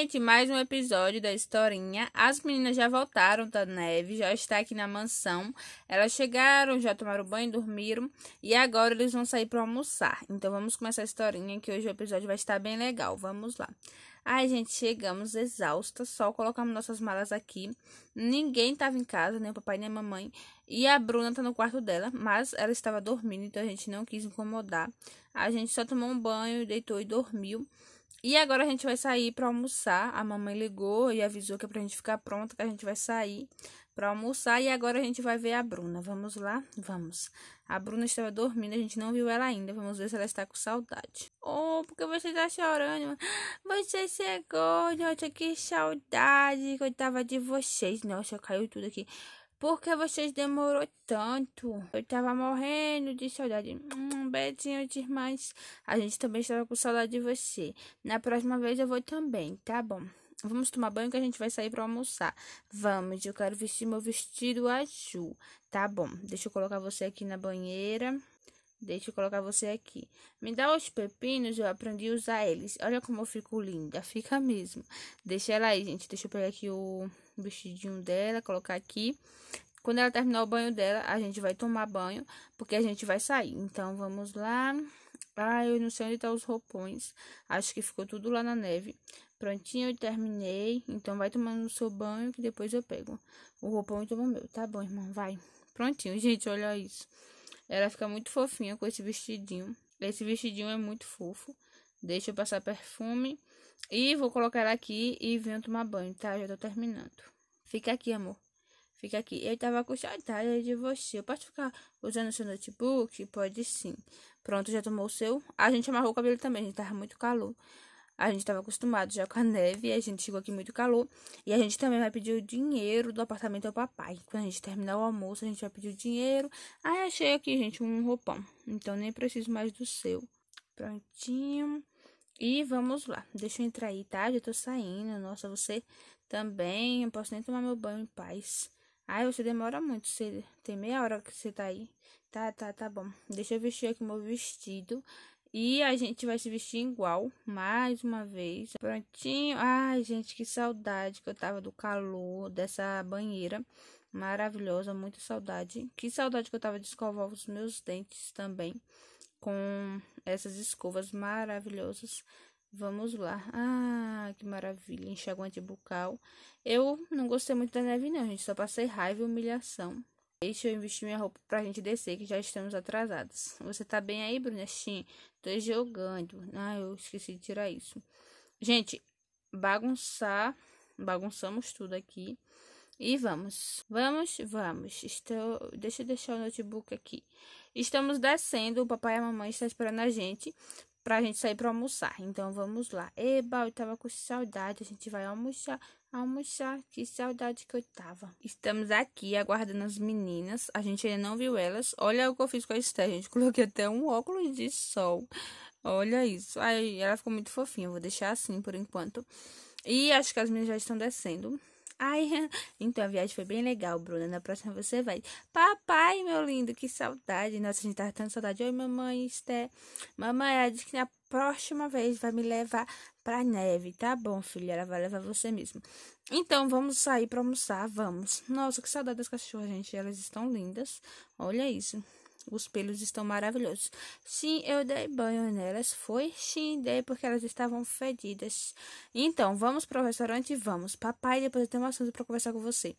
gente, mais um episódio da historinha. As meninas já voltaram da neve, já está aqui na mansão. Elas chegaram, já tomaram banho, dormiram e agora eles vão sair para almoçar. Então vamos começar a historinha que hoje o episódio vai estar bem legal. Vamos lá. Ai, gente, chegamos exaustas, só colocamos nossas malas aqui. Ninguém estava em casa, nem o papai nem a mamãe. E a Bruna tá no quarto dela, mas ela estava dormindo, então a gente não quis incomodar. A gente só tomou um banho, deitou e dormiu. E agora a gente vai sair para almoçar. A mamãe ligou e avisou que é pra gente ficar pronta, que a gente vai sair para almoçar. E agora a gente vai ver a Bruna. Vamos lá? Vamos. A Bruna estava dormindo, a gente não viu ela ainda. Vamos ver se ela está com saudade. Oh, porque você está chorando? Você chegou, nossa, que saudade que eu tava de vocês. Nossa, caiu tudo aqui. Por que vocês demorou tanto? Eu tava morrendo de saudade. Um beijinho de mais. A gente também estava com saudade de você. Na próxima vez eu vou também, tá bom? Vamos tomar banho que a gente vai sair para almoçar. Vamos, eu quero vestir meu vestido azul. Tá bom, deixa eu colocar você aqui na banheira. Deixa eu colocar você aqui. Me dá os pepinos, eu aprendi a usar eles. Olha como eu fico linda, fica mesmo. Deixa ela aí, gente. Deixa eu pegar aqui o vestidinho dela, colocar aqui. Quando ela terminar o banho dela, a gente vai tomar banho, porque a gente vai sair. Então, vamos lá. Ah, eu não sei onde tá os roupões. Acho que ficou tudo lá na neve. Prontinho, eu terminei. Então, vai tomando o seu banho, que depois eu pego o roupão e tomo o meu. Tá bom, irmão, vai. Prontinho, gente, olha isso. Ela fica muito fofinha com esse vestidinho. Esse vestidinho é muito fofo. Deixa eu passar perfume. E vou colocar ela aqui e venho tomar banho, tá? Já tô terminando. Fica aqui, amor. Fica aqui. Eu tava com saudade de você. Eu posso ficar usando seu notebook? Pode sim. Pronto, já tomou o seu. A gente amarrou o cabelo também, gente. Tava muito calor. A gente estava acostumado já com a neve, a gente chegou aqui muito calor. E a gente também vai pedir o dinheiro do apartamento ao papai. Quando a gente terminar o almoço, a gente vai pedir o dinheiro. Ah, achei aqui, gente, um roupão. Então nem preciso mais do seu. Prontinho. E vamos lá. Deixa eu entrar aí, tá? Já tô saindo. Nossa, você também. Eu posso nem tomar meu banho em paz. Ai, você demora muito. Você tem meia hora que você tá aí. Tá, tá, tá bom. Deixa eu vestir aqui meu vestido. E a gente vai se vestir igual, mais uma vez. Prontinho. Ai, gente, que saudade que eu tava do calor dessa banheira maravilhosa, muita saudade. Que saudade que eu tava de escovar os meus dentes também com essas escovas maravilhosas. Vamos lá. Ah, que maravilha, enxaguante bucal. Eu não gostei muito da neve não, gente, só passei raiva e humilhação. Deixa eu investir minha roupa pra gente descer, que já estamos atrasados. Você tá bem aí, Brunestinha? Tô jogando. Ah, eu esqueci de tirar isso. Gente, bagunçar. Bagunçamos tudo aqui. E vamos. Vamos, vamos. Estou... Deixa eu deixar o notebook aqui. Estamos descendo. O papai e a mamãe estão esperando a gente pra gente sair pra almoçar. Então vamos lá. Eba, eu tava com saudade. A gente vai almoçar. Almoçar, que saudade que eu tava. Estamos aqui aguardando as meninas. A gente ainda não viu elas. Olha o que eu fiz com a Esther, gente. Coloquei até um óculos de sol. Olha isso. Aí ela ficou muito fofinha. Eu vou deixar assim por enquanto. E acho que as meninas já estão descendo. Ai, então a viagem foi bem legal, Bruna. Na próxima você vai. Papai, meu lindo, que saudade. Nossa, a gente tava tendo saudade. Oi, mamãe, Esté. Mamãe, ela disse que na próxima vez vai me levar pra neve. Tá bom, filha, ela vai levar você mesmo. Então, vamos sair pra almoçar, vamos. Nossa, que saudade das cachorras, gente. Elas estão lindas. Olha isso. Os pelos estão maravilhosos. Sim, eu dei banho nelas. Foi? Sim, dei porque elas estavam fedidas. Então, vamos para o restaurante? Vamos. Papai, depois eu tenho um assunto para conversar com você.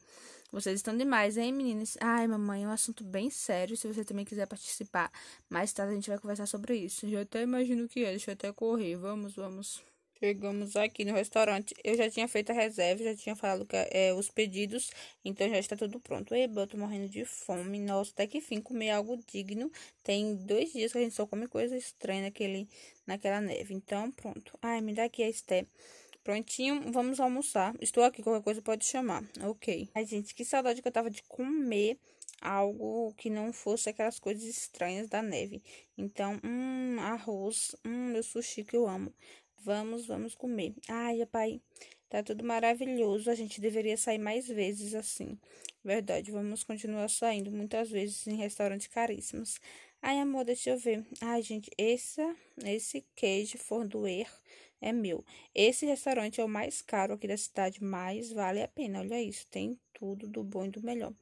Vocês estão demais, hein, meninas? Ai, mamãe, é um assunto bem sério. Se você também quiser participar, mais tarde a gente vai conversar sobre isso. Já até imagino o que é. Deixa eu até correr. Vamos, vamos. Chegamos aqui no restaurante. Eu já tinha feito a reserva, já tinha falado é, os pedidos, então já está tudo pronto. Eba, eu tô morrendo de fome. Nossa, até que fim comer algo digno. Tem dois dias que a gente só come coisa estranha naquele, naquela neve. Então, pronto. Ai, me dá aqui a Esté. Prontinho, vamos almoçar. Estou aqui, qualquer coisa pode chamar. Ok. Ai, gente, que saudade que eu tava de comer algo que não fosse aquelas coisas estranhas da neve. Então, hum, arroz, hum, meu sushi que eu amo. Vamos, vamos comer. Ai, pai, tá tudo maravilhoso. A gente deveria sair mais vezes assim. Verdade, vamos continuar saindo muitas vezes em restaurantes caríssimos. Ai, amor, deixa eu ver. Ai, gente, esse, esse queijo fordoer é meu. Esse restaurante é o mais caro aqui da cidade, mas vale a pena. Olha isso, tem tudo do bom e do melhor.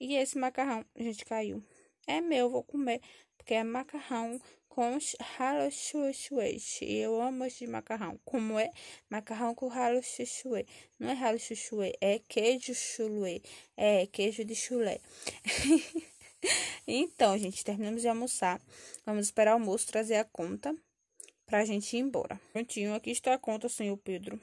E esse macarrão, gente, caiu. É meu, vou comer porque é macarrão com harachuchuês. E eu amo esse macarrão. Como é? Macarrão com harachuchuê. Não é harachuchuê, é queijo chulé É queijo de chulé. então, gente, terminamos de almoçar. Vamos esperar o almoço trazer a conta pra gente ir embora. Prontinho, aqui está a conta, senhor Pedro.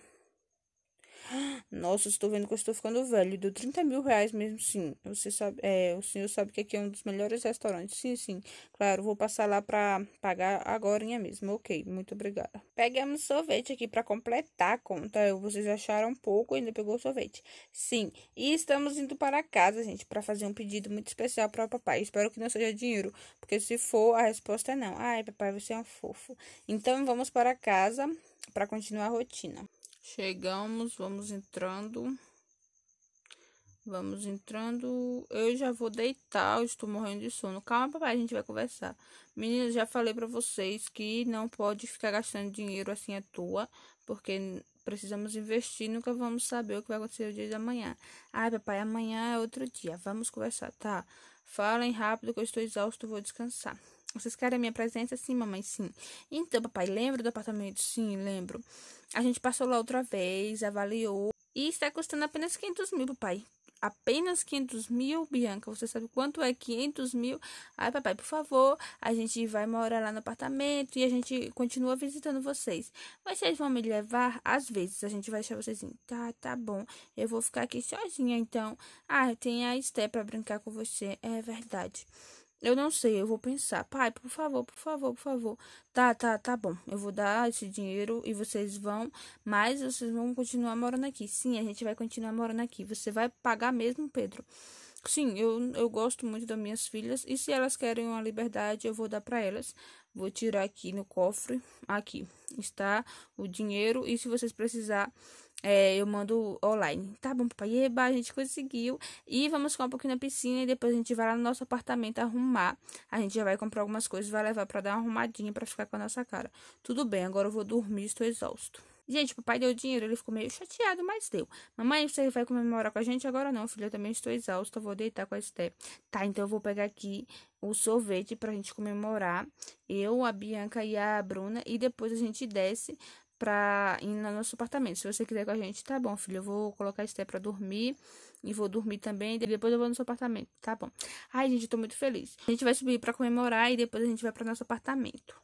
Nossa, estou vendo que eu estou ficando velho. Deu 30 mil reais mesmo, sim. Você sabe, é, o senhor sabe que aqui é um dos melhores restaurantes. Sim, sim. Claro, vou passar lá para pagar agora mesmo. Ok, muito obrigada. Pegamos sorvete aqui para completar a conta. Vocês acharam pouco ainda pegou sorvete. Sim, e estamos indo para casa, gente, para fazer um pedido muito especial para o papai. Espero que não seja dinheiro, porque se for, a resposta é não. Ai, papai, você é um fofo. Então vamos para casa para continuar a rotina. Chegamos, vamos entrando. Vamos entrando. Eu já vou deitar, eu estou morrendo de sono. Calma, papai, a gente vai conversar. Meninas, já falei para vocês que não pode ficar gastando dinheiro assim à toa, porque precisamos investir, nunca vamos saber o que vai acontecer o dia de amanhã. Ai, papai, amanhã é outro dia. Vamos conversar, tá? Falem rápido que eu estou exausto, vou descansar. Vocês querem a minha presença? Sim, mamãe, sim. Então, papai, lembra do apartamento? Sim, lembro. A gente passou lá outra vez, avaliou. E está custando apenas 500 mil, papai. Apenas 500 mil, Bianca. Você sabe quanto é 500 mil? Ai, papai, por favor, a gente vai morar lá no apartamento e a gente continua visitando vocês. mas Vocês vão me levar? Às vezes, a gente vai deixar vocês em. Assim, tá, tá bom. Eu vou ficar aqui sozinha, então. Ah, tem a Esté para brincar com você. É verdade. Eu não sei, eu vou pensar. Pai, por favor, por favor, por favor. Tá, tá, tá bom. Eu vou dar esse dinheiro e vocês vão, mas vocês vão continuar morando aqui. Sim, a gente vai continuar morando aqui. Você vai pagar mesmo, Pedro. Sim, eu, eu gosto muito das minhas filhas e se elas querem uma liberdade, eu vou dar para elas. Vou tirar aqui no cofre, aqui está o dinheiro e se vocês precisar é, eu mando online. Tá bom, papai. Eba, a gente conseguiu. E vamos ficar um pouquinho na piscina e depois a gente vai lá no nosso apartamento arrumar. A gente já vai comprar algumas coisas, vai levar para dar uma arrumadinha para ficar com a nossa cara. Tudo bem, agora eu vou dormir, estou exausto. Gente, papai deu dinheiro, ele ficou meio chateado, mas deu. Mamãe, você vai comemorar com a gente? Agora não, filha, eu também estou exausta, vou deitar com a Esté. Tá, então eu vou pegar aqui o sorvete pra gente comemorar. Eu, a Bianca e a Bruna. E depois a gente desce pra ir no nosso apartamento. Se você quiser com a gente, tá bom, filho. Eu vou colocar a Esté pra dormir. E vou dormir também. depois eu vou no seu apartamento. Tá bom. Ai, gente, eu tô muito feliz. A gente vai subir pra comemorar e depois a gente vai pro nosso apartamento.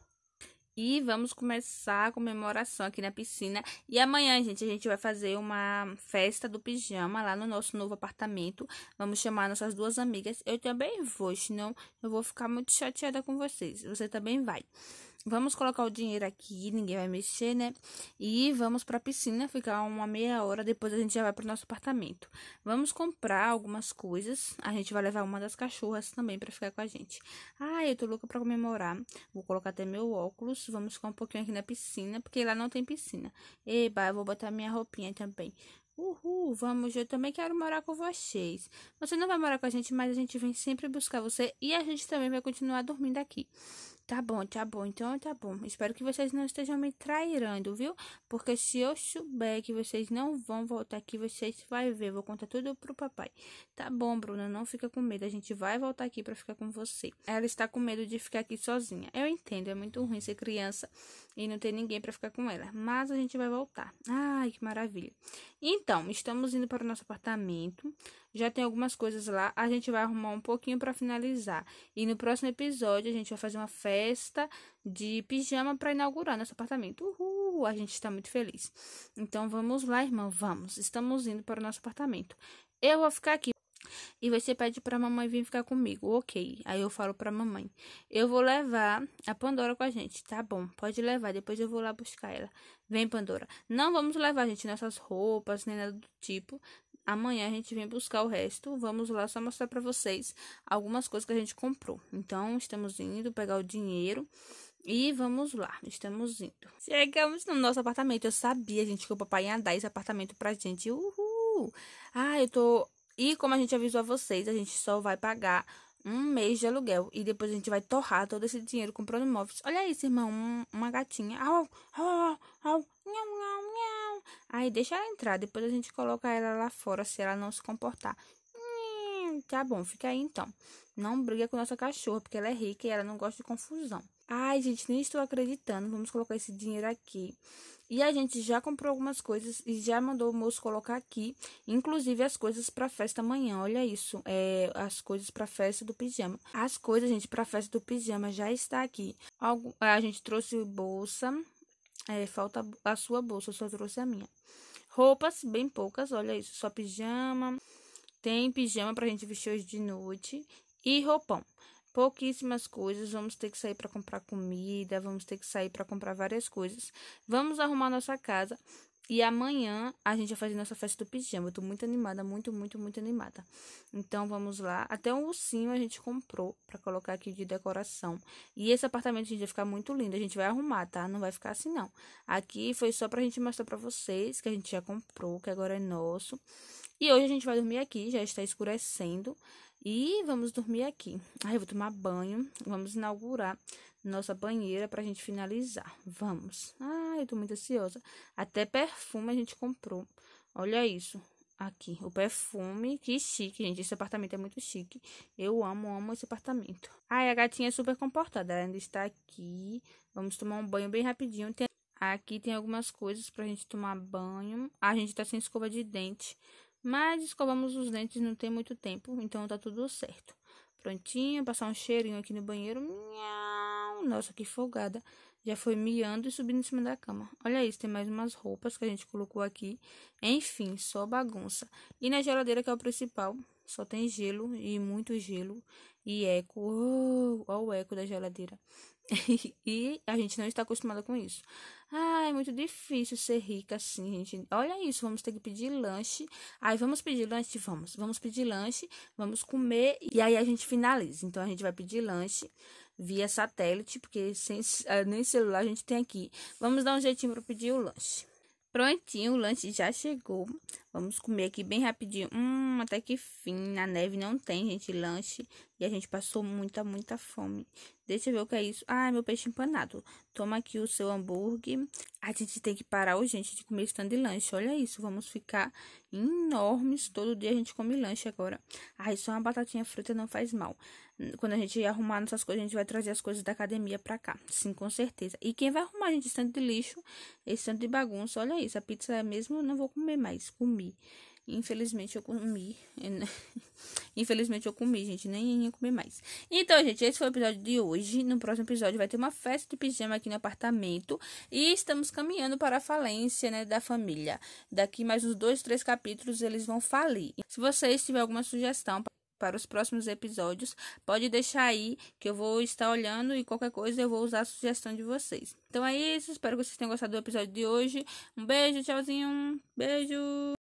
E vamos começar a comemoração aqui na piscina. E amanhã, gente, a gente vai fazer uma festa do pijama lá no nosso novo apartamento. Vamos chamar nossas duas amigas. Eu também vou, senão eu vou ficar muito chateada com vocês. Você também vai. Vamos colocar o dinheiro aqui, ninguém vai mexer, né? E vamos para a piscina, ficar uma meia hora, depois a gente já vai para o nosso apartamento. Vamos comprar algumas coisas, a gente vai levar uma das cachorras também para ficar com a gente. Ah, eu tô louca para comemorar. Vou colocar até meu óculos, vamos ficar um pouquinho aqui na piscina, porque lá não tem piscina. Eba, eu vou botar minha roupinha também. Uhul, vamos, eu também quero morar com vocês. Você não vai morar com a gente, mas a gente vem sempre buscar você e a gente também vai continuar dormindo aqui. Tá bom, tá bom, então tá bom. Espero que vocês não estejam me trairando, viu? Porque se eu souber que vocês não vão voltar aqui, vocês vai ver. Vou contar tudo pro papai. Tá bom, Bruna, não fica com medo. A gente vai voltar aqui para ficar com você. Ela está com medo de ficar aqui sozinha. Eu entendo, é muito ruim ser criança e não ter ninguém para ficar com ela. Mas a gente vai voltar. Ai, que maravilha. Então, estamos indo para o nosso apartamento. Já tem algumas coisas lá, a gente vai arrumar um pouquinho para finalizar. E no próximo episódio a gente vai fazer uma festa de pijama para inaugurar nosso apartamento. Uhul, a gente está muito feliz. Então vamos lá, irmã, vamos. Estamos indo para o nosso apartamento. Eu vou ficar aqui e você pede pra mamãe vir ficar comigo. Ok. Aí eu falo pra mamãe. Eu vou levar a Pandora com a gente. Tá bom, pode levar. Depois eu vou lá buscar ela. Vem, Pandora. Não vamos levar, gente, nossas roupas, nem nada do tipo. Amanhã a gente vem buscar o resto. Vamos lá só mostrar para vocês algumas coisas que a gente comprou. Então, estamos indo pegar o dinheiro e vamos lá. Estamos indo. Chegamos no nosso apartamento. Eu sabia, gente, que o papai ia dar esse apartamento pra gente. Uhul! Ah, eu tô. E como a gente avisou a vocês, a gente só vai pagar um mês de aluguel e depois a gente vai torrar todo esse dinheiro comprando móveis. Olha isso, irmão, uma gatinha. Au, au, au, au, au, Aí deixa ela entrar, depois a gente coloca ela lá fora se ela não se comportar. Hum, tá bom, fica aí então. Não briga com nossa cachorra, porque ela é rica e ela não gosta de confusão. Ai, gente, nem estou acreditando. Vamos colocar esse dinheiro aqui. E a gente já comprou algumas coisas e já mandou o moço colocar aqui, inclusive as coisas para festa amanhã. Olha isso, é as coisas para festa do pijama. As coisas, gente, para festa do pijama já está aqui. Algo, a gente trouxe bolsa, é, falta a sua bolsa, eu só trouxe a minha. Roupas, bem poucas, olha isso, só pijama. Tem pijama pra gente vestir hoje de noite. E roupão. Pouquíssimas coisas, vamos ter que sair para comprar comida, vamos ter que sair para comprar várias coisas. Vamos arrumar nossa casa, e amanhã a gente vai fazer nossa festa do pijama. Eu tô muito animada, muito, muito, muito animada. Então vamos lá. Até um ursinho a gente comprou para colocar aqui de decoração. E esse apartamento, a gente, vai ficar muito lindo. A gente vai arrumar, tá? Não vai ficar assim, não. Aqui foi só pra gente mostrar pra vocês que a gente já comprou, que agora é nosso. E hoje a gente vai dormir aqui, já está escurecendo. E vamos dormir aqui. Aí eu vou tomar banho. Vamos inaugurar nossa banheira pra gente finalizar. Vamos. Ah, Ai, ah, tô muito ansiosa. Até perfume a gente comprou. Olha isso. Aqui, o perfume. Que chique, gente. Esse apartamento é muito chique. Eu amo, amo esse apartamento. Ai, a gatinha é super comportada. Ela ainda está aqui. Vamos tomar um banho bem rapidinho. Tem... Aqui tem algumas coisas pra gente tomar banho. A gente tá sem escova de dente. Mas escovamos os dentes não tem muito tempo, então tá tudo certo. Prontinho, passar um cheirinho aqui no banheiro. Miau! Nossa, que folgada. Já foi miando e subindo em cima da cama. Olha isso, tem mais umas roupas que a gente colocou aqui. Enfim, só bagunça. E na geladeira, que é o principal, só tem gelo e muito gelo. E eco. Oh, olha o eco da geladeira. e a gente não está acostumada com isso. Ah, é muito difícil ser rica assim, gente. Olha isso, vamos ter que pedir lanche. Aí vamos pedir lanche, vamos. Vamos pedir lanche, vamos comer e aí a gente finaliza. Então a gente vai pedir lanche via satélite, porque sem, eh, nem celular a gente tem aqui. Vamos dar um jeitinho para pedir o lanche. Prontinho, o lanche já chegou. Vamos comer aqui bem rapidinho. Hum, até que fim. Na neve não tem, gente, lanche. E a gente passou muita, muita fome. Deixa eu ver o que é isso. Ah, meu peixe empanado. Toma aqui o seu hambúrguer. A gente tem que parar gente, de comer stand de lanche. Olha isso, vamos ficar enormes. Todo dia a gente come lanche agora. Ah, só uma batatinha frita não faz mal. Quando a gente arrumar nossas coisas, a gente vai trazer as coisas da academia pra cá. Sim, com certeza. E quem vai arrumar, gente, stand de lixo, esse stand de bagunça. Olha isso, a pizza é mesmo eu não vou comer mais. Comi comi. Infelizmente eu comi. Né? Infelizmente eu comi, gente. Nem ia comer mais. Então, gente, esse foi o episódio de hoje. No próximo episódio vai ter uma festa de pijama aqui no apartamento. E estamos caminhando para a falência, né, da família. Daqui mais uns dois, três capítulos eles vão falir. Se vocês tiverem alguma sugestão para os próximos episódios, pode deixar aí que eu vou estar olhando e qualquer coisa eu vou usar a sugestão de vocês. Então é isso, espero que vocês tenham gostado do episódio de hoje. Um beijo, tchauzinho, beijo!